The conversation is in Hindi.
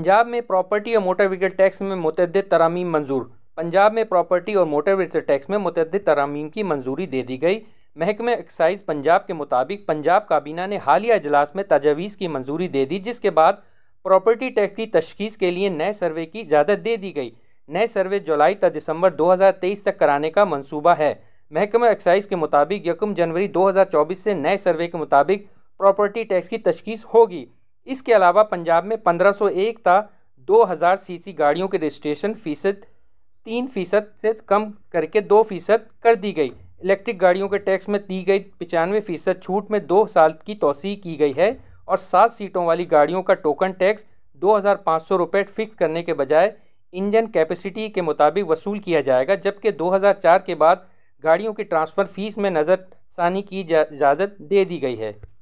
पंजाब में प्रॉपर्टी और मोटर व्हीकल टैक्स में मुतद तरामीम मंजूर पंजाब में प्रॉपर्टी और मोटर व्हीकल टैक्स में मुतद तरामीम की मंजूरी दे दी गई महकमे एक्साइज पंजाब के मुताबिक पंजाब काबीना ने हालिया अजलास में तजावीज़ की मंजूरी दे दी जिसके बाद प्रॉपर्टी टैक्स की तशखीस के लिए नए सर्वे की इजाज़त दे दी गई नए सर्वे जुलाई तक दिसंबर 2023 तक कराने का मंसूबा है महकमा एक्साइज के मुताबिक यकम जनवरी 2024 से नए सर्वे के मुताबिक प्रॉपर्टी टैक्स की तशखीस होगी इसके अलावा पंजाब में 1501 था 2000 सीसी गाड़ियों के रजिस्ट्रेशन फ़ीसद तीन फ़ीसद से कम करके दो फ़ीसद कर दी गई इलेक्ट्रिक गाड़ियों के टैक्स में दी गई पचानवे फ़ीसद छूट में दो साल की तोसी की गई है और सात सीटों वाली गाड़ियों का टोकन टैक्स दो हज़ार पाँच सौ रुपये फिक्स करने के बजाय इंजन कैपेसिटी के मुताबिक वसूल किया जाएगा जबकि 2004 के बाद गाड़ियों की ट्रांसफ़र फीस में नज़रसानी की इजाज़त दे दी गई है